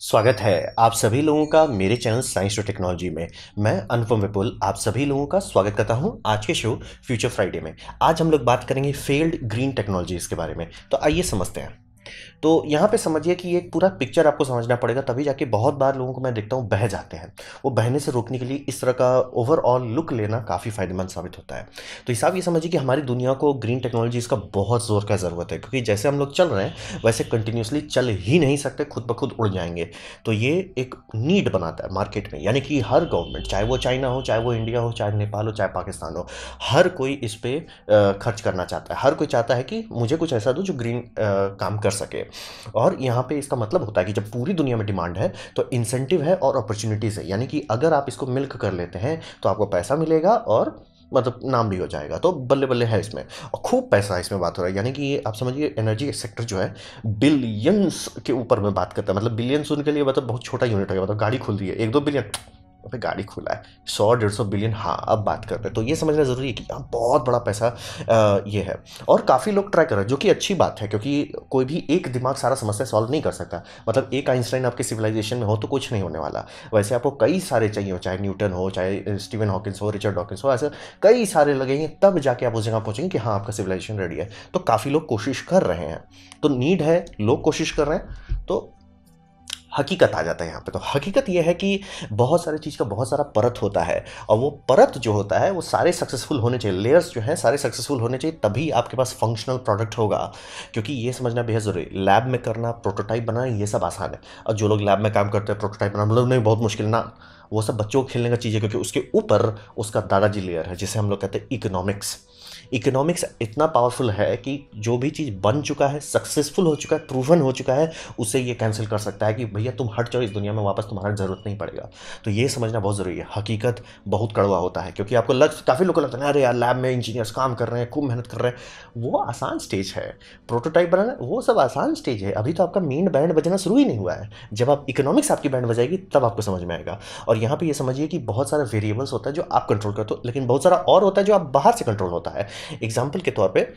स्वागत है आप सभी लोगों का मेरे चैनल साइंस और टेक्नोलॉजी में मैं अनुपम विपुल आप सभी लोगों का स्वागत करता हूं आज के शो फ्यूचर फ्राइडे में आज हम लोग बात करेंगे फेल्ड ग्रीन टेक्नोलॉजीज के बारे में तो आइए समझते हैं तो यहाँ पे समझिए कि एक पूरा पिक्चर आपको समझना पड़ेगा तभी जाके बहुत बार लोगों को मैं देखता हूँ बह जाते हैं वो बहने से रोकने के लिए इस तरह का ओवरऑल लुक लेना काफ़ी फायदेमंद साबित होता है तो हिसाब ये समझिए कि हमारी दुनिया को ग्रीन टेक्नोलॉजी का बहुत ज़ोर का ज़रूरत है क्योंकि जैसे हम लोग चल रहे हैं वैसे कंटिन्यूसली चल ही नहीं सकते खुद ब खुद उड़ जाएंगे तो ये एक नीड बनाता है मार्केट में यानी कि हर गवर्नमेंट चाहे वो चाइना हो चाहे वो इंडिया हो चाहे नेपाल हो चाहे पाकिस्तान हो हर कोई इस पर खर्च करना चाहता है हर कोई चाहता है कि मुझे कुछ ऐसा दो जो ग्रीन काम कर सके और यहाँ पे इसका मतलब होता है कि जब पूरी दुनिया में डिमांड है तो इंसेंटिव है और अपॉर्चुनिटीज़ है यानी कि अगर आप इसको मिल्क कर लेते हैं तो आपको पैसा मिलेगा और मतलब नाम भी हो जाएगा तो बल्ले बल्ले है इसमें और खूब पैसा इसमें बात हो रहा है यानी कि ये आप समझिए एनर्जी सेक्टर जो है बिलियंस के ऊपर में बात करता है मतलब बिलियंस उनके लिए मतलब बहुत छोटा यूनिट हो गया मतलब गाड़ी खुल रही है एक दो बिलियन पे गाड़ी खुला है सौ डेढ़ सौ बिलियन हाँ अब बात कर रहे हैं तो ये समझना ज़रूरी है कि यहाँ बहुत बड़ा पैसा ये है और काफ़ी लोग ट्राई कर रहे हैं जो कि अच्छी बात है क्योंकि कोई भी एक दिमाग सारा समस्या सॉल्व नहीं कर सकता मतलब एक आइंस्टाइन आपके सिविलाइजेशन में हो तो कुछ नहीं होने वाला वैसे आपको कई सारे चाहिए हो चाहे न्यूटन हो चाहे स्टीवन हॉकिस हो रिचर्ड हॉकिस हो ऐसे कई सारे लगेंगे तब जाके आप उस जगह पहुँचेंगे कि हाँ आपका सिविलाइजेशन रेडी है तो काफ़ी लोग कोशिश कर रहे हैं तो नीड है लोग कोशिश कर रहे हैं तो हकीकत आ जाता है यहाँ पे तो हकीकत यह है कि बहुत सारे चीज़ का बहुत सारा परत होता है और वो परत जो होता है वो सारे सक्सेसफुल होने चाहिए लेयर्स जो हैं सारे सक्सेसफुल होने चाहिए तभी आपके पास फंक्शनल प्रोडक्ट होगा क्योंकि ये समझना बेहद ज़रूरी लैब में करना प्रोटोटाइप बनाना ये सब आसान है और जो लोग लैब में काम करते हैं प्रोटोटाइप बनाना मतलब नहीं बहुत मुश्किल ना वो सब बच्चों को खेलने का चीज़ है क्योंकि उसके ऊपर उसका दादाजी लेयर है जिसे हम लोग कहते हैं इकोनॉमिक्स इकोनॉमिक्स इतना पावरफुल है कि जो भी चीज़ बन चुका है सक्सेसफुल हो चुका है प्रूवन हो चुका है उसे ये कैंसिल कर सकता है कि भैया तुम हट जाओ इस दुनिया में वापस तुम्हारा ज़रूरत नहीं पड़ेगा तो ये समझना बहुत ज़रूरी है हकीकत बहुत कड़वा होता है क्योंकि आपको लग काफ़ी लोग को लगता है अरे यार लैब में इंजीनियर्स काम कर रहे हैं खूब मेहनत कर रहे हैं वो आसान स्टेज है प्रोटोटाइप बनाना वो सब आसान स्टेज है अभी तो आपका मेन बैंड बजना शुरू ही नहीं हुआ है जब आप इकोनॉमिक्स आपकी बैंड बजाएगी तब आपको समझ में आएगा और यहाँ पर ये समझिए कि बहुत सारा वेरिएबल्स होता है जो आप कंट्रोल करते हो लेकिन बहुत सारा और होता है जो आप बाहर से कंट्रोल होता है एग्जाम्पल के तौर पर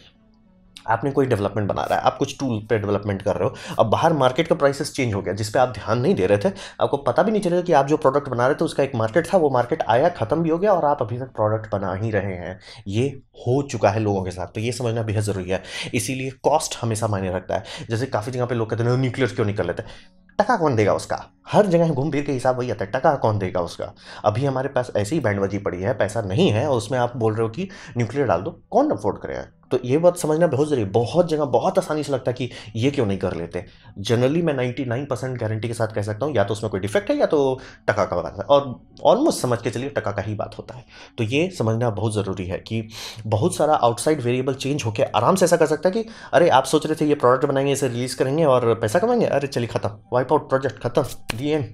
आपने कोई डेवलपमेंट बना रहा है आप कुछ टूल पे डेवलपमेंट कर रहे हो अब बाहर मार्केट का प्राइसेस चेंज हो गया जिस पे आप ध्यान नहीं दे रहे थे आपको पता भी नहीं चल रहा कि आप जो प्रोडक्ट बना रहे थे उसका एक मार्केट था वो मार्केट आया खत्म भी हो गया और आप अभी तक प्रोडक्ट बना ही रहे हैं ये हो चुका है लोगों के साथ तो ये समझना बेहद ज़रूरी है इसीलिए कॉस्ट हमेशा मायने रखता है जैसे काफ़ी जगह पर लोग कहते हैं न्यूक्लियर क्यों निकल लेते हैं टका कौन देगा उसका हर जगह घूम फिर के हिसाब वही आता है टका कौन देगा उसका अभी हमारे पास ऐसी ही बैंडबाजी पड़ी है पैसा नहीं है और उसमें आप बोल रहे हो कि न्यूक्लियर डाल दो कौन अफोर्ड करेगा तो ये बात समझना बहुत ज़रूरी बहुत जगह बहुत आसानी से लगता है कि ये क्यों नहीं कर लेते जनरली मैं 99 परसेंट गारंटी के साथ कह सकता हूँ या तो उसमें कोई डिफेक्ट है या तो टका का बात है और ऑलमोस्ट समझ के चलिए टका का ही बात होता है तो ये समझना बहुत ज़रूरी है कि बहुत सारा आउटसाइड वेरिएबल चेंज होकर आराम से ऐसा कर सकता है कि अरे आप सोच रहे थे ये प्रोडक्ट बनाएंगे इसे रिलीज़ करेंगे और पैसा कमाएंगे अरे चलिए खत्म वाइप आउट प्रोजेक्ट खत्म दी एंड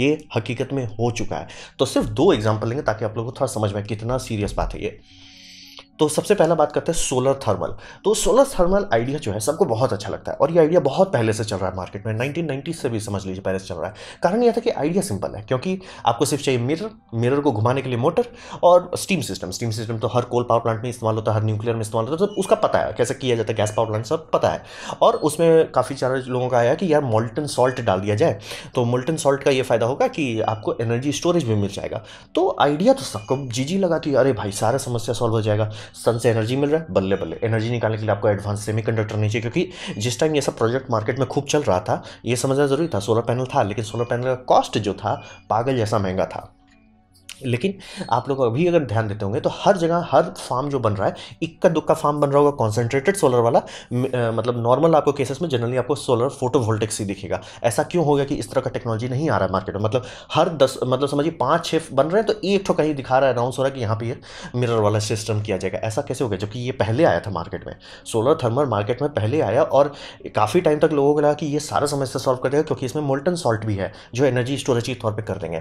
ये हकीकत में हो चुका है तो सिर्फ दो एग्जाम्पल लेंगे ताकि आप लोगों को थोड़ा समझ में कितना सीरियस बात है ये तो सबसे पहला बात करते हैं सोलर थर्मल तो सोलर थर्मल आइडिया जो है सबको बहुत अच्छा लगता है और ये आइडिया बहुत पहले से चल रहा है मार्केट में 1990 से भी समझ लीजिए पहले से चल रहा है कारण यह था कि आइडिया सिंपल है क्योंकि आपको सिर्फ चाहिए मिरर मिरर को घुमाने के लिए मोटर और स्टीम सिस्टम स्टीम सिस्टम तो हर कोल पावर प्लांट में इस्तेमाल होता है हर न्यूक्लियर में इस्तेमाल होता है तो उसका पता है कैसे किया जाता है गैस पावर प्लांट सब पता है और उसमें काफ़ी सारे लोगों का आया कि यार मोल्टन सॉल्ट डाल दिया जाए तो मोल्टन सॉल्ट का ये फ़ायदा होगा कि आपको एनर्जी स्टोरेज भी मिल जाएगा तो आइडिया तो सबको जी जी लगा कि अरे भाई सारा समस्या सॉल्व हो जाएगा सन से एनर्जी मिल रहा है बल्ले बल्ले एनर्जी निकालने के लिए आपको एडवांस सेमी कंडक्टर नहीं चाहिए क्योंकि जिस टाइम ये सब प्रोजेक्ट मार्केट में खूब चल रहा था ये समझना ज़रूरी था सोलर पैनल था लेकिन सोलर पैनल का कॉस्ट जो था पागल जैसा महंगा था लेकिन आप लोग अभी अगर ध्यान देते होंगे तो हर जगह हर फार्म जो बन रहा है इक्का दुक्का फार्म बन रहा होगा कॉन्सेंट्रेटेड सोलर वाला मतलब नॉर्मल आपको केसेस में जनरली आपको सोलर फोटोवोल्टिक्स ही दिखेगा ऐसा क्यों हो गया कि इस तरह का टेक्नोलॉजी नहीं आ रहा है मार्केट में मतलब हर दस मतलब समझिए पाँच छः बन रहे हैं तो एक ठो कहीं दिखा रहा है अनाउंस हो रहा है कि यहाँ पर मिररर वाला सिस्टम किया जाएगा ऐसा कैसे हो गया जबकि ये पहले आया था मार्केट में सोलर थर्मल मार्केट में पहले आया और काफ़ी टाइम तक लोगों को लगा कि ये सारा समस्या सॉल्व कर देगा क्योंकि इसमें मोल्टन सॉल्ट भी है जो एनर्जी स्टोरेज के तौर पर कर देंगे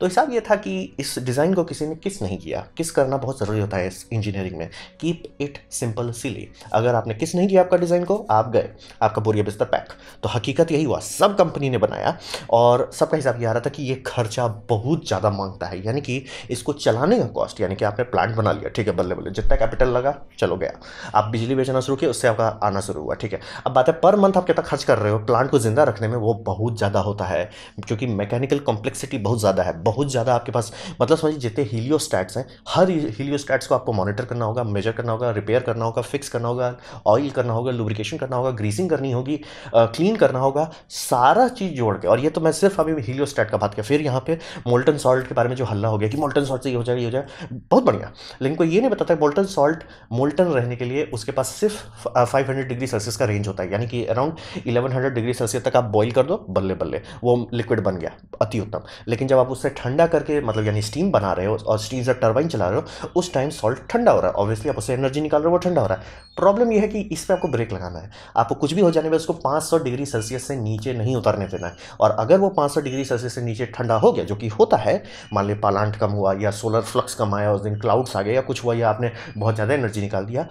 तो हिसाब ये था कि इस डिज़ाइन को किसी ने किस नहीं किया किस करना बहुत ज़रूरी होता है इस इंजीनियरिंग में कीप इट सिंपल सिली अगर आपने किस नहीं किया आपका डिज़ाइन को आप गए आपका बोरिया बिस्तर पैक तो हकीकत यही हुआ सब कंपनी ने बनाया और सबका हिसाब ये आ रहा था कि ये खर्चा बहुत ज़्यादा मांगता है यानी कि इसको चलाने का कॉस्ट यानी कि आपने प्लांट बना लिया ठीक है बल्ले बल्ले जितना कैपिटल लगा चलो गया आप बिजली बेचना शुरू किया उससे आपका आना शुरू हुआ ठीक है अब बात है पर मंथ आप कितना खर्च कर रहे हो प्लांट को ज़िंदा रखने में वो बहुत ज़्यादा होता है क्योंकि मैकेनिकल कॉम्प्लेक्सिटी बहुत ज़्यादा है बहुत ज़्यादा आपके पास मतलब समझिए जितने हीलियोस्टैट्स हैं हर हीलियोस्टैट्स को आपको मॉनिटर करना होगा मेजर करना होगा रिपेयर करना होगा फिक्स करना होगा ऑयल करना होगा लुब्रिकेशन करना होगा ग्रीसिंग करनी होगी क्लीन करना होगा सारा चीज़ जोड़ के और ये तो मैं सिर्फ अभी हीलियोस्टैट का बात किया फिर यहाँ पे मोल्टन सॉल्ट के बारे में जो हल्ला हो गया कि मोल्टन सॉल्ट से ये हो जाए ये हो जाए बहुत बढ़िया लेकिन कोई ये नहीं बताता मोल्टन सॉल्ट मोल्टन रहने के लिए उसके पास सिर्फ फाइव हंड्रेड डिग्री सेल्सियस का रेंज होता है यानी कि around eleven hundred degree Celsius तक आप बॉइल कर दो बल्ले बल्ले वो लिक्विड बन गया अति उत्तम लेकिन जब आप उससे ठंडा करके मतलब यानी स्टीम बना रहे हो और स्टीम से टर्बाइन चला रहे हो उस टाइम सॉल्ट ठंडा हो रहा है ऑब्वियसली आप उससे एनर्जी निकाल रहे हो वो ठंडा हो रहा है प्रॉब्लम यह है कि इस पर आपको ब्रेक लगाना है आपको कुछ भी हो जाने पर उसको पाँच डिग्री सेल्सियस से नीचे नहीं उतरने देना है और अगर वो पाँच डिग्री सेल्सियस से नीचे ठंडा हो गया जो कि होता है मान ली पालांट कम हुआ या सोलर फ्लक्स कम आया उस दिन क्लाउड्स आ गए या कुछ हुआ या आपने बहुत ज़्यादा एनर्जी निकाल दिया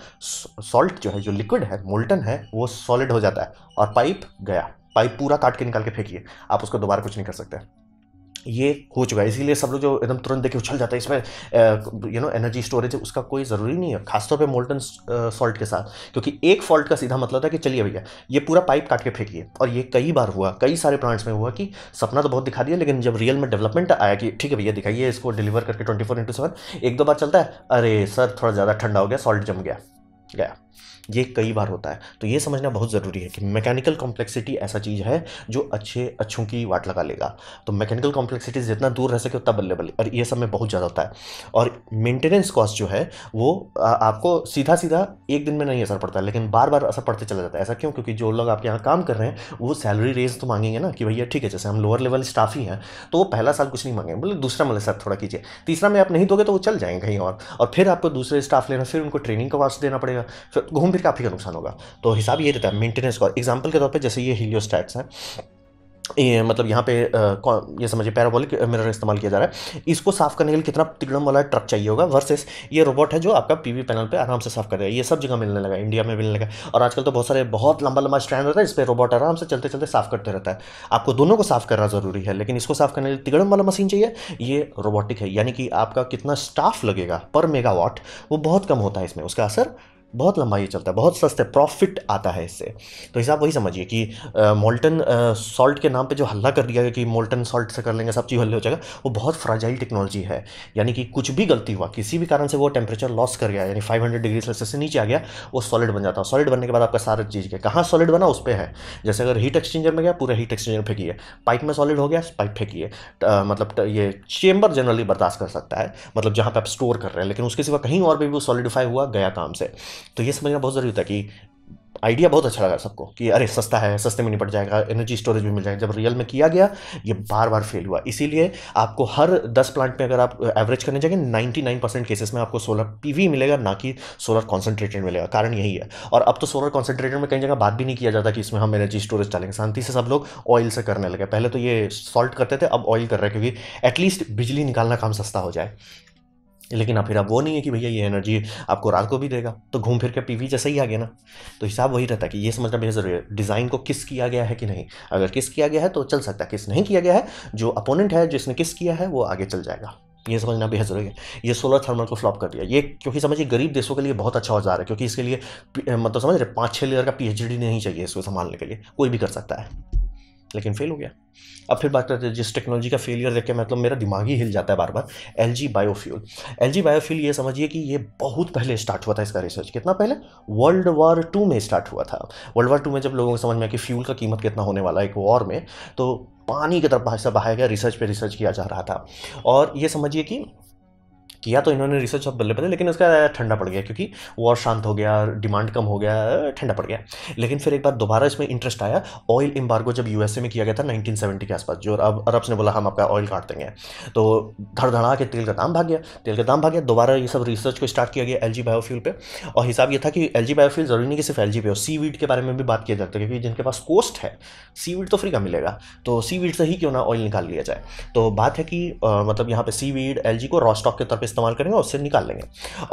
सॉल्ट जो है जो लिक्विड है मोल्टन है वो सॉलिड हो जाता है और पाइप गया पाइप पूरा काट के निकाल के फेंकिए आप उसको दोबारा कुछ नहीं कर सकते ये हो चुका है इसीलिए सब लोग जो एकदम तुरंत देखे उछल जाता है इसमें यू नो एनर्जी स्टोरेज है उसका कोई ज़रूरी नहीं है खासतौर पे मोल्टन सॉल्ट के साथ क्योंकि एक फॉल्ट का सीधा मतलब था कि चलिए भैया ये पूरा पाइप काट के फेंकिए और ये कई बार हुआ कई सारे प्लांट्स में हुआ कि सपना तो बहुत दिखा दिया लेकिन जब रियल में डेवलपमेंट आया कि ठीक है भैया दिखाइए इसको डिलीवर करके ट्वेंटी फोर इंटू सेवन एक दो बार चलता है अरे सर थोड़ा ज़्यादा ठंडा हो गया सॉल्ट जम गया गया ये कई बार होता है तो ये समझना बहुत ज़रूरी है कि मैकेनिकल कॉम्प्लेक्सिटी ऐसा चीज़ है जो अच्छे अच्छों की वाट लगा लेगा तो मैकेनिकल कॉम्प्लेक्सिटी जितना दूर रह सके उतना बल्ले बल्ले और ये सब में बहुत ज़्यादा होता है और मेंटेनेंस कॉस्ट जो है वो आ, आपको सीधा सीधा एक दिन में नहीं असर पड़ता है लेकिन बार बार असर पड़ते चला जाता है ऐसा क्यों क्योंकि जो लोग आपके यहाँ काम कर रहे हैं वो सैलरी रेज तो मांगेंगे ना कि भैया ठीक है जैसे हम लोअर लेवल स्टाफ ही हैं तो वो पहला साल कुछ नहीं मांगेंगे बोले दूसरा मतलब सर थोड़ा कीजिए तीसरा में आप नहीं दोगे तो वो चल जाएंगे कहीं और फिर आपको दूसरे स्टाफ लेना फिर उनको ट्रेनिंग का कॉस्ट देना पड़ेगा फिर घूम फिर के आप ही का नुकसान होगा तो हिसाब ये रहता है मेंटेनेंस का एग्जाम्पल के तौर पर जैसे ये हीलियोस्टैट्स हैं ये मतलब यहाँ पे कौन ये समझिए पैराबोलिक मिरर इस्तेमाल किया जा रहा है इसको साफ़ करने के लिए कितना तिगड़म वाला ट्रक चाहिए होगा वर्सेस ये रोबोट है जो आपका पीवी पैनल पे आराम से साफ कर है ये सब जगह मिलने लगा इंडिया में मिलने लगा और आजकल तो बहुत सारे बहुत लंबा लंबा स्टैंड रहता है इस पर रोबोट आराम से चलते चलते साफ करते रहता है आपको दोनों को साफ करना ज़रूरी है लेकिन इसको साफ करने के लिए तिगड़म वाला मशीन चाहिए ये रोबोटिक है यानी कि आपका कितना स्टाफ लगेगा पर मेगावाट वो बहुत कम होता है इसमें उसका असर बहुत लंबा ये चलता है बहुत सस्ते प्रॉफिट आता है इससे तो हिसाब वही समझिए कि मोल्टन सॉल्ट के नाम पे जो हल्ला कर दिया गया कि मोल्टन सॉल्ट से कर लेंगे सब चीज़ हल्ले हो जाएगा वो बहुत फ्राजाइल टेक्नोलॉजी है यानी कि कुछ भी गलती हुआ किसी भी कारण से वो टेम्परेचर लॉस कर गया यानी फाइव डिग्री सेल्सियस से नीचे आ गया वो सॉलिड बन जाता है सॉलिड बनने के बाद आपका सारा चीज़ गया कहाँ सॉलिड बना उस पर है जैसे अगर हीट एक्सचेंजर में गया पूरा हीट एक्सचेंजर है पाइप में सॉलिड हो गया पाइप फेंकी है मतलब ये चेम्बर जनरली बर्दाश्त कर सकता है मतलब जहाँ पर आप स्टोर कर रहे हैं लेकिन उसके सिवा कहीं और भी वो सॉलिडिफाई हुआ गया काम से तो ये समझना बहुत ज़रूरी होता है कि आइडिया बहुत अच्छा लगा सबको कि अरे सस्ता है सस्ते में निपट जाएगा एनर्जी स्टोरेज भी मिल जाएगा जब रियल में किया गया ये बार बार फेल हुआ इसीलिए आपको हर दस प्लांट में अगर आप एवरेज करने जाएंगे नाइन्टी नाइन परसेंट केसेस में आपको सोलर पीवी मिलेगा ना कि सोलर कॉन्सेंट्रेटेड मिलेगा कारण यही है और अब तो सोलर कॉन्सेंट्रेटेड में कई जगह बात भी नहीं किया जाता कि इसमें हम एनर्जी स्टोरेज डालेंगे शांति से सब लोग ऑयल से करने लगे पहले तो ये सॉल्ट करते थे अब ऑयल कर रहे हैं क्योंकि एटलीस्ट बिजली निकालना काम सस्ता हो जाए लेकिन अब फिर अब वो नहीं है कि भैया ये एनर्जी आपको रात को भी देगा तो घूम फिर के पीवी जैसा ही आ गया ना तो हिसाब वही रहता है कि ये समझना बेहद ज़रूरी है डिज़ाइन को किस किया गया है कि नहीं अगर किस किया गया है तो चल सकता है किस नहीं किया गया है जो अपोनेंट है जिसने किस किया है वो आगे चल जाएगा ये समझना बेहद ज़रूरी है ये सोलर थर्मल को फ्लॉप कर दिया ये क्योंकि समझिए गरीब देशों के लिए बहुत अच्छा औजार है क्योंकि इसके लिए मतलब समझ रहे पाँच छः लेयर का पी नहीं चाहिए इसको संभालने के लिए कोई भी कर सकता है लेकिन फेल हो गया अब फिर बात करते हैं जिस टेक्नोलॉजी का फेलियर देखे मतलब मेरा दिमाग ही हिल जाता है बार बार L G biofuel L G biofuel ये समझिए कि ये बहुत पहले स्टार्ट हुआ था इसका रिसर्च कितना पहले वर्ल्ड वॉर टू में स्टार्ट हुआ था वर्ल्ड वॉर टू में जब लोगों को समझ में आया कि फ्यूल का कीमत कितना होने वाला है एक वॉर में तो पानी की तरफ भाषा बहाया गया रिसर्च पे रिसर्च किया जा रहा था और ये समझिए कि किया तो इन्होंने रिसर्च अब बल्ले बदले लेकिन उसका ठंडा पड़ गया क्योंकि वॉर शांत हो गया डिमांड कम हो गया ठंडा पड़ गया लेकिन फिर एक बार दोबारा इसमें इंटरेस्ट आया ऑयल इम्बार्गो जब यूएसए में किया गया था नाइनटीन के आसपास जो अब अरब्स ने बोला हम आपका ऑयल काट देंगे तो धड़धड़ा के तेल का दाम भाग गया तेल का दाम भाग गया दोबारा ये सब रिसर्च को स्टार्ट किया गया एल जी बायोफ्यूल पर और हिसाब ये था कि एल जी बायोफ्यूल ज़रूरी नहीं कि सिर्फ एल जी पे हो सी वीड के बारे में भी बात किया जाता है क्योंकि जिनके पास कोस्ट है सी वीड तो फ्री का मिलेगा तो सी वीड से ही क्यों ना ऑयल निकाल लिया जाए तो बात है कि आ, मतलब यहाँ पे सी वीड एल को रॉस्टॉक के तौर पर इस्तेमाल करेंगे उससे निकाल लेंगे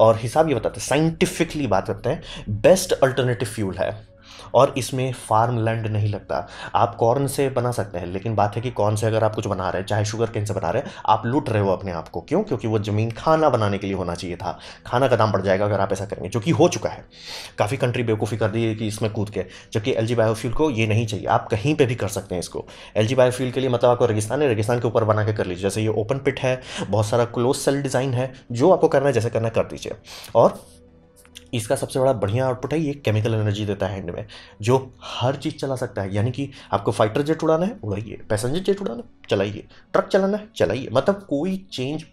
और हिसाब ये बताते हैं साइंटिफिकली बात करते हैं बेस्ट अल्टरनेटिव फ्यूल है और इसमें फार्म लैंड नहीं लगता आप कॉर्न से बना सकते हैं लेकिन बात है कि कॉर्न से अगर आप कुछ बना रहे हैं चाहे शुगर कैन से बना रहे हैं आप लूट रहे हो अपने आप को क्यों क्योंकि वो ज़मीन खाना बनाने के लिए होना चाहिए था खाना का दाम बढ़ जाएगा अगर आप ऐसा करेंगे जो कि हो चुका है काफ़ी कंट्री बेवकूफ़ी कर दी है कि इसमें कूद के जबकि एल बायोफ्यूल को ये नहीं चाहिए आप कहीं पर भी कर सकते हैं इसको एल बायोफ्यूल के लिए मतलब आपको रेगिस्तान है रेगिस्तान के ऊपर बना के कर लीजिए जैसे ये ओपन पिट है बहुत सारा क्लोज सेल डिज़ाइन है जो आपको करना है जैसे करना कर दीजिए और इसका सबसे बड़ा बढ़िया आउटपुट है ये केमिकल एनर्जी देता है हैंड में जो हर चीज़ चला सकता है यानी कि आपको फाइटर जेट उड़ाना है उड़ाइए पैसेंजर जेट उड़ाना है चलाइए ट्रक चलाना है चलाइए मतलब कोई चेंज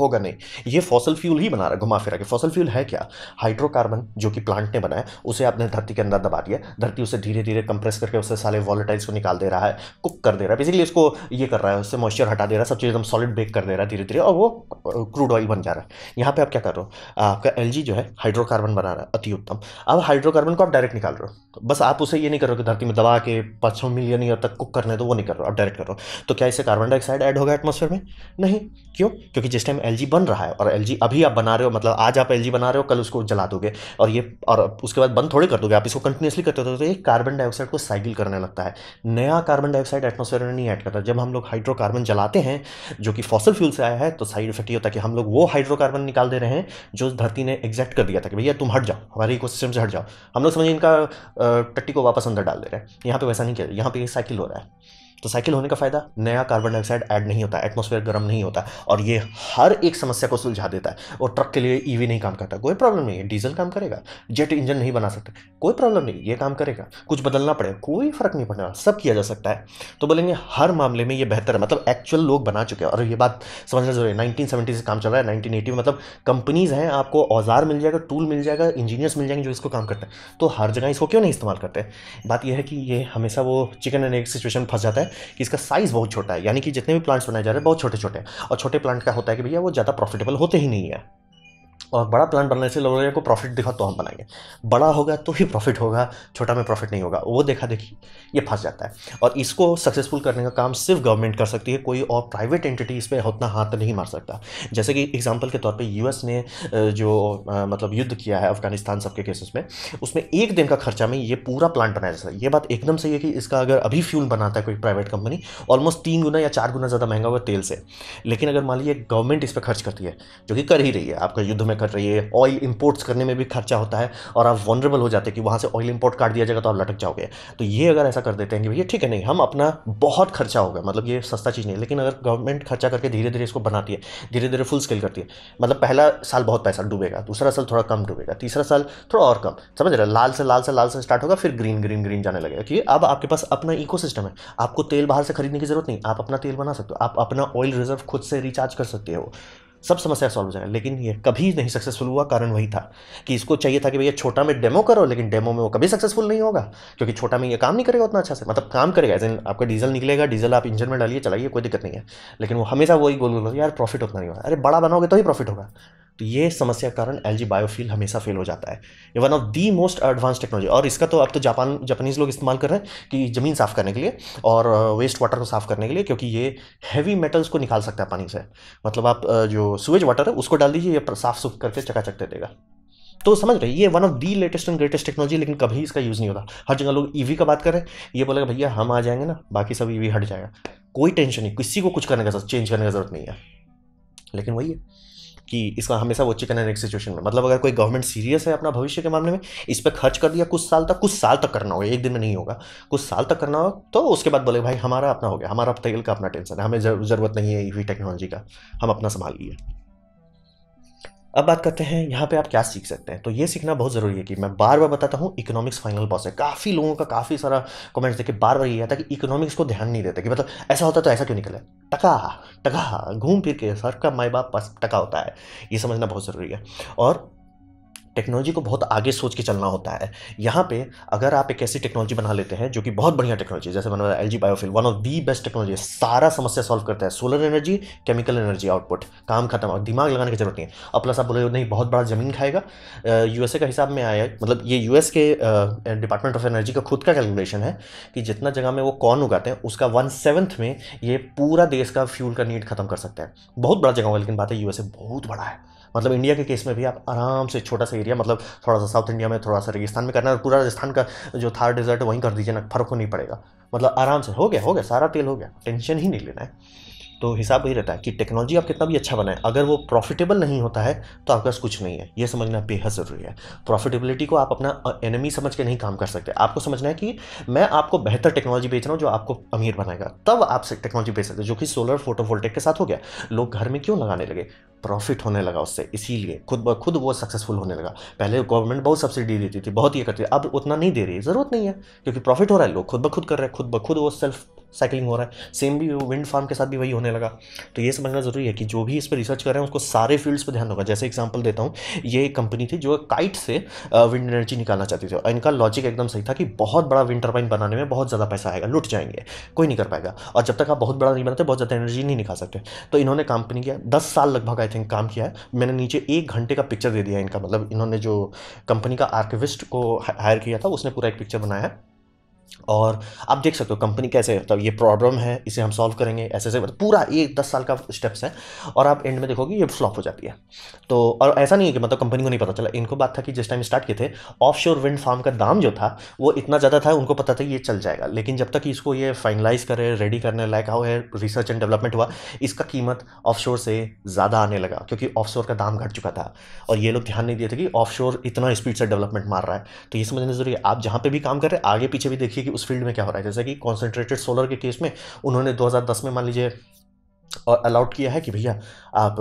होगा नहीं ये फॉसल फ्यूल ही बना रहा है घुमा फिरा के फॉसल फ्यूल है क्या हाइड्रोकार्बन जो कि प्लांट ने बनाया उसे आपने धरती के अंदर दबा दिया धरती उसे धीरे धीरे कंप्रेस करके उससे साले वॉलेटाइल्स को निकाल दे रहा है कुक कर दे रहा है बेसिकली उसको ये कर रहा है उससे मॉइस्चर हटा दे रहा है सब चीज़ एकदम सॉलिड बेक कर दे रहा है धीरे धीरे और वो क्रूड ऑयल बन जा रहा है यहाँ पर आप क्या कर रहे हो आपका एल जो है हाइड्रोकार्बन बना रहा है अति उत्तम अब हाइड्रोकार्बन को आप डायरेक्ट निकाल रहे हो बस आप उसे ये नहीं कर रहे हो कि धरती में दबा के पाँच छः मिलियन ईयर तक कुक करने तो वो नहीं कर रहे हो आप डायरेक्ट कर रहे हो तो क्या इसे कार्बन डाइऑक्साइड ऐड होगा एटमोसफेयर में नहीं क्यों क्योंकि जिस टाइम एल बन रहा है और एल अभी आप बना रहे हो मतलब आज आप एल बना रहे हो कल उसको जला दोगे और ये और उसके बाद बंद थोड़े कर दोगे आप इसको कंटिन्यूसली करते हो तो ये कार्बन डाइऑक्साइड को साइकिल करने लगता है नया कार्बन डाइऑक्साइड एटमोसफेयर में नहीं ऐड करता जब हम लोग हाइड्रोकार्बन जलाते हैं जो कि फॉसल फ्यूल से आया है तो साइड इफेक्ट ये होता है कि हम लोग वो हाइड्रोकार्बन निकाल दे रहे हैं जो धरती ने एग्जैक्ट कर दिया था कि भैया तुम हट जाओ हमारे इको से हट जाओ हम लोग समझिए इनका टट्टी को वापस अंदर डाल दे रहे हैं यहाँ पर वैसा नहीं किया यहाँ पे साइकिल हो रहा है तो साइकिल होने का फ़ायदा नया कार्बन डाइऑक्साइड ऐड नहीं होता एटमोसफेयर गर्म नहीं होता और ये हर एक समस्या को सुलझा देता है और ट्रक के लिए ईवी नहीं काम करता कोई प्रॉब्लम नहीं है डीजल काम करेगा जेट इंजन नहीं बना सकते कोई प्रॉब्लम नहीं ये काम करेगा कुछ बदलना पड़ेगा कोई फ़र्क नहीं पड़ेगा सब किया जा सकता है तो बोलेंगे हर मामले में ये बेहतर है मतलब एक्चुअल लोग बना चुके हैं और ये बात समझना जरूरी है नाइनटीन से काम चल रहा है नाइनटीन एटी में मतलब कंपनीज हैं आपको औजार मिल जाएगा टूल मिल जाएगा इंजीनियर्स मिल जाएंगे जो इसको काम करते हैं तो हर जगह इसको क्यों नहीं इस्तेमाल करते बात यह है कि ये हमेशा वो चिकन एंड एग सिचुएशन फंस जाता है कि इसका साइज़ बहुत छोटा है यानी कि जितने भी प्लांट्स बनाए जा रहे हैं बहुत छोटे छोटे हैं और छोटे प्लांट का होता है कि भैया वो ज़्यादा प्रॉफिटेबल होते ही नहीं है और बड़ा प्लान बनने से लोगों को प्रॉफिट दिखा तो हम बनाएंगे बड़ा होगा तो ही प्रॉफिट होगा छोटा में प्रॉफिट नहीं होगा वो देखा देखी ये फंस जाता है और इसको सक्सेसफुल करने का काम सिर्फ गवर्नमेंट कर सकती है कोई और प्राइवेट एंटिटी इस पर उतना हाथ नहीं मार सकता जैसे कि एग्जाम्पल के तौर पर यू ने जो मतलब युद्ध किया है अफगानिस्तान सबके केसेस में उसमें एक दिन का खर्चा में ये पूरा प्लान बनाया जाता है ये बात एकदम सही है कि इसका अगर अभी फ्यूल बनाता है कोई प्राइवेट कंपनी ऑलमोस्ट तीन गुना या चार गुना ज़्यादा महंगा हुआ तेल से लेकिन अगर मान लीजिए गवर्नमेंट इस पर खर्च करती है जो कि कर ही रही है आपका युद्ध में कट रही है ऑयल इंपोर्ट्स करने में भी खर्चा होता है और आप वनरेबल हो जाते हैं कि वहाँ से ऑयल इंपोर्ट काट दिया जाएगा तो आप लटक जाओगे तो ये अगर ऐसा कर देते हैं कि भैया ठीक है नहीं हम अपना बहुत खर्चा होगा मतलब ये सस्ता चीज़ नहीं लेकिन अगर गवर्नमेंट खर्चा करके धीरे धीरे इसको बनाती है धीरे धीरे फुल स्केल करती है मतलब पहला साल बहुत पैसा डूबेगा दूसरा साल थोड़ा कम डूबेगा तीसरा साल थोड़ा और कम समझ रहे लाल से लाल से लाल से स्टार्ट होगा फिर ग्रीन ग्रीन ग्रीन जाने लगेगा कि अब आपके पास अपना इको है आपको तेल बाहर से खरीदने की जरूरत नहीं आप अपना तेल बना सकते हो आप अपना ऑयल रिजर्व खुद से रिचार्ज कर सकते हो सब समस्या सॉल्व हो जाएगा लेकिन ये कभी नहीं सक्सेसफुल हुआ कारण वही था कि इसको चाहिए था कि भैया छोटा में डेमो करो लेकिन डेमो में वो कभी सक्सेसफुल नहीं होगा क्योंकि छोटा में ये काम नहीं करेगा उतना अच्छा से मतलब काम करेगा एज आपका डीजल निकलेगा डीजल आप इंजन में डालिए चलाइए कोई दिक्कत नहीं है लेकिन वो हमेशा वही गोल गोल यार प्रॉफिट उतना नहीं होगा अरे बड़ा बनाओगे तो ही प्रॉफिट होगा तो ये समस्या के कारण एल बायोफील हमेशा फेल हो जाता है ये one of the most advance technology और इसका तो अब तो जापान जापानीज़ लोग इस्तेमाल कर रहे हैं कि ज़मीन साफ़ करने के लिए और वेस्ट वाटर को साफ़ करने के लिए क्योंकि ये हैवी मेटल्स को निकाल सकता है पानी से मतलब आप जो सुएज वाटर है उसको डाल दीजिए ये साफ़ सुफ करके चकाचक दे देगा तो समझ रहे ये one of the latest and greatest technology लेकिन कभी इसका यूज़ नहीं होता हर जगह लोग ईवी e का बात कर रहे हैं ये बोलेगा भैया हम आ जाएंगे ना बाकी सब ईवी e हट जाएगा कोई टेंशन नहीं किसी को कुछ करने का चेंज करने का जरूरत नहीं है लेकिन वही है कि इसका हमेशा वो चिकन एंड एग सिचुएशन में मतलब अगर कोई गवर्नमेंट सीरियस है अपना भविष्य के मामले में इस पर खर्च कर दिया कुछ साल तक कुछ साल तक करना होगा एक दिन में नहीं होगा कुछ साल तक करना होगा तो उसके बाद बोले भाई हमारा अपना हो गया हमारा तेल का अपना टेंशन है हमें ज़रूरत नहीं है ई टेक्नोलॉजी का हम अपना संभाल लिए अब बात करते हैं यहाँ पे आप क्या सीख सकते हैं तो ये सीखना बहुत ज़रूरी है कि मैं बार बार बताता हूँ इकोनॉमिक्स फाइनल बॉस है काफ़ी लोगों का काफ़ी सारा कमेंट्स देखे बार बार ये आता है कि इकोनॉमिक्स को ध्यान नहीं देता कि मतलब ऐसा होता तो ऐसा क्यों निकले टका टका घूम फिर के सर का माए बाप पास टका होता है ये समझना बहुत ज़रूरी है और टेक्नोलॉजी को बहुत आगे सोच के चलना होता है यहाँ पे अगर आप एक ऐसी टेक्नोलॉजी बना लेते हैं जो कि बहुत बढ़िया टेक्नोलॉजी जैसे मैंने बताया एल जी बायोफिल one of the best technology सारा समस्या सॉल्व करता है solar energy chemical energy output काम खत्म और दिमाग लगाने की जरूरत नहीं है और प्लस आप बोले नहीं बहुत बड़ा ज़मीन खाएगा यूएसए का हिसाब में आया मतलब ये यू के डिपार्टमेंट ऑफ एनर्जी का खुद का कैलकुलेशन है कि जितना जगह में वो कॉर्न उगाते हैं उसका वन सेवन्थ में ये पूरा देश का फ्यूल का नीड खत्म कर सकता है बहुत बड़ा जगह होगा लेकिन बात है यू बहुत बड़ा है मतलब इंडिया के केस में भी आप आराम से छोटा सा एरिया मतलब थोड़ा सा साउथ इंडिया में थोड़ा सा रेगिस्तान में करना है और पूरा राजस्थान का जो थार डेजर्ट वहीं कर दीजिए ना फर्क तो नहीं पड़ेगा मतलब आराम से हो गया हो गया सारा तेल हो गया टेंशन ही नहीं लेना है तो हिसाब वही रहता है कि टेक्नोलॉजी आप कितना भी अच्छा बनाए अगर वो प्रॉफिटेबल नहीं होता है तो आपके पास कुछ नहीं है ये समझना बेहद ज़रूरी है प्रॉफिटेबिलिटी को आप अपना एनिमी समझ के नहीं काम कर सकते आपको समझना है कि मैं आपको बेहतर टेक्नोलॉजी बेच रहा हूँ जो आपको अमीर बनाएगा तब आप टेक्नोलॉजी बेच सकते जो कि सोलर फोटोवोल्टेक के साथ हो गया लोग घर में क्यों लगाने लगे प्रॉफिट होने लगा उससे इसीलिए खुद ब खुद वो सक्सेसफुल होने लगा पहले गवर्नमेंट बहुत सब्सिडी देती थी बहुत ये करती थी अब उतना नहीं दे रही है ज़रूरत नहीं है क्योंकि प्रॉफिट हो रहा है लोग खुद ब खुद कर रहे हैं खुद ब खुद वो सेल्फ साइकिलिंग हो रहा है सेम भी विंड फार्म के साथ भी वही होने लगा तो ये समझना ज़रूरी है कि जो भी इस पर रिसर्च कर रहे हैं उसको सारे फील्ड्स पर ध्यान होगा जैसे एग्जाम्पल देता हूँ ये एक कंपनी थी जो काइट से विंड एनर्जी निकालना चाहती थी और इनका लॉजिक एकदम सही था कि बहुत बड़ा विंड टर्बाइन बनाने में बहुत ज़्यादा पैसा आएगा लुट जाएंगे कोई नहीं कर पाएगा और जब तक आप बहुत बड़ा नहीं बनाते बहुत ज़्यादा एनर्जी नहीं निकाल सकते तो इन्होंने कंपनी किया दस साल लगभग आई थिंक काम किया है मैंने नीचे एक घंटे का पिक्चर दे दिया इनका मतलब इन्होंने जो कंपनी का आर्किविस्ट को हायर किया था उसने पूरा एक पिक्चर बनाया है और आप देख सकते हो कंपनी कैसे मतलब ये प्रॉब्लम है इसे हम सॉल्व करेंगे ऐसे ऐसे मतलब पूरा ये दस साल का स्टेप्स है और आप एंड में देखोगे ये फ्लॉप हो जाती है तो और ऐसा नहीं है कि मतलब कंपनी को नहीं पता चला इनको बात था कि जिस टाइम स्टार्ट किए थे ऑफ शोर विंड फार्म का दाम जो था वो इतना ज़्यादा था उनको पता था ये चल जाएगा लेकिन जब तक इसको ये फाइनलाइज करे रेडी करने लायक हो है रिसर्च एंड डेवलपमेंट हुआ इसका कीमत ऑफ से ज़्यादा आने लगा क्योंकि ऑफ का दाम घट चुका था और ये लोग ध्यान नहीं दिए थे कि ऑफ इतना स्पीड से डेवलपमेंट मार रहा है तो ये समझना जरूरी है आप जहाँ पर भी काम कर रहे हैं आगे पीछे भी देखिए देखिए कि उस फील्ड में क्या हो रहा है जैसे कि कॉन्सेंट्रेटेड सोलर के केस में उन्होंने 2010 में मान लीजिए और अलाउट किया है कि भैया आप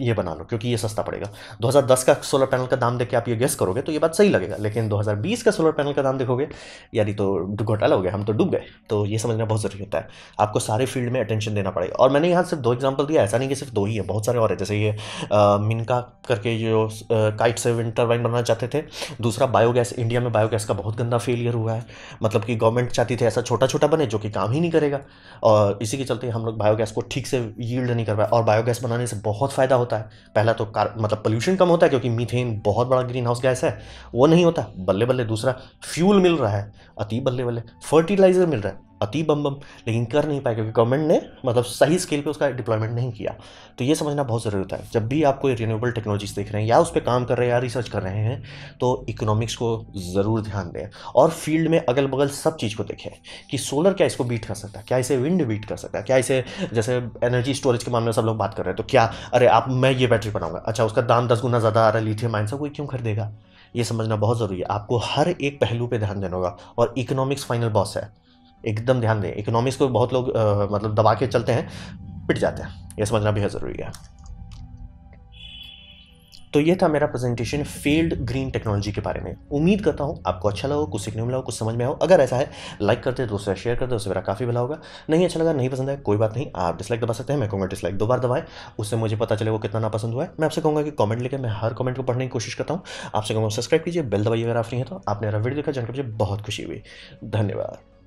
ये बना लो क्योंकि ये सस्ता पड़ेगा 2010 का सोलर पैनल का दाम देख के आप ये गेस करोगे तो ये बात सही लगेगा लेकिन 2020 का सोलर पैनल का दाम देखोगे यानी तो घोटाला हो गया हम तो डूब गए तो ये समझना बहुत ज़रूरी होता है आपको सारे फील्ड में अटेंशन देना पड़ेगा और मैंने यहाँ सिर्फ दो एग्जाम्पल दिया ऐसा नहीं कि सिर्फ दो ही है बहुत सारे और है जैसे ये मिनका करके जो काइट से विंटर वाइन बनाना चाहते थे दूसरा बायोगैस इंडिया में बायोगैस का बहुत गंदा फेलियर हुआ है मतलब कि गवर्नमेंट चाहती थी ऐसा छोटा छोटा बने जो कि काम ही नहीं करेगा और इसी के चलते हम लोग बायोगैस को ठीक से यील्ड नहीं कर पाया और बायोगैस बनाने से बहुत फ़ायदा होता है पहला तो कार मतलब पोल्यूशन कम होता है क्योंकि मीथेन बहुत बड़ा ग्रीन हाउस गैस है वो नहीं होता बल्ले बल्ले दूसरा फ्यूल मिल रहा है अति बल्ले बल्ले फर्टिलाइज़र मिल रहा है अति बम बम लेकिन कर नहीं पाया क्योंकि गवर्नमेंट ने मतलब सही स्केल पे उसका डिप्लॉयमेंट नहीं किया तो ये समझना बहुत ज़रूरी होता है जब भी आप कोई रिन्यूएबल टेक्नोलॉजीज देख रहे हैं या उस पर काम कर रहे हैं या रिसर्च कर रहे हैं तो इकोनॉमिक्स को ज़रूर ध्यान दें और फील्ड में अगल बगल सब चीज़ को देखें कि सोलर क्या इसको बीट कर सकता है क्या इसे विंड बीट कर सकता है क्या इसे जैसे एनर्जी स्टोरेज के मामले में सब लोग बात कर रहे हैं तो क्या अरे आप मैं ये बैटरी बनाऊंगा अच्छा उसका दाम दस गुना ज़्यादा आ रहा है लिथियम आइन सब कोई क्यों खरीदेगा ये समझना बहुत ज़रूरी है आपको हर एक पहलू पर ध्यान देना होगा और इकोनॉमिक्स फाइनल बॉस है एकदम ध्यान दें इकोनॉमिक्स को बहुत लोग आ, मतलब दबा के चलते हैं पिट जाते हैं यह समझना बेहद ज़रूरी है तो ये था मेरा प्रेजेंटेशन फील्ड ग्रीन टेक्नोलॉजी के बारे में उम्मीद करता हूँ आपको अच्छा लगा कुछ सीखने मिला हो कुछ समझ में आओ अगर ऐसा है लाइक करते हैं दोस्तों शेयर करते हैं उससे मेरा काफ़ी भला होगा नहीं अच्छा लगा नहीं पसंद है कोई बात नहीं आप डिसलाइक दबा सकते हैं मैं कहूँगा डिसलाइक दो बार दबाएं उससे मुझे पता चले वो कितना पसंद हुआ है मैं आपसे कहूँगा कि कॉमेंट लेकर मैं हर कमेंट को पढ़ने की कोशिश करता हूँ आपसे कहूँगा सब्सक्राइब कीजिए बेल दबाइए अगर आप नहीं है तो आपने मेरा वीडियो देखा जानकर मुझे बहुत खुशी हुई धन्यवाद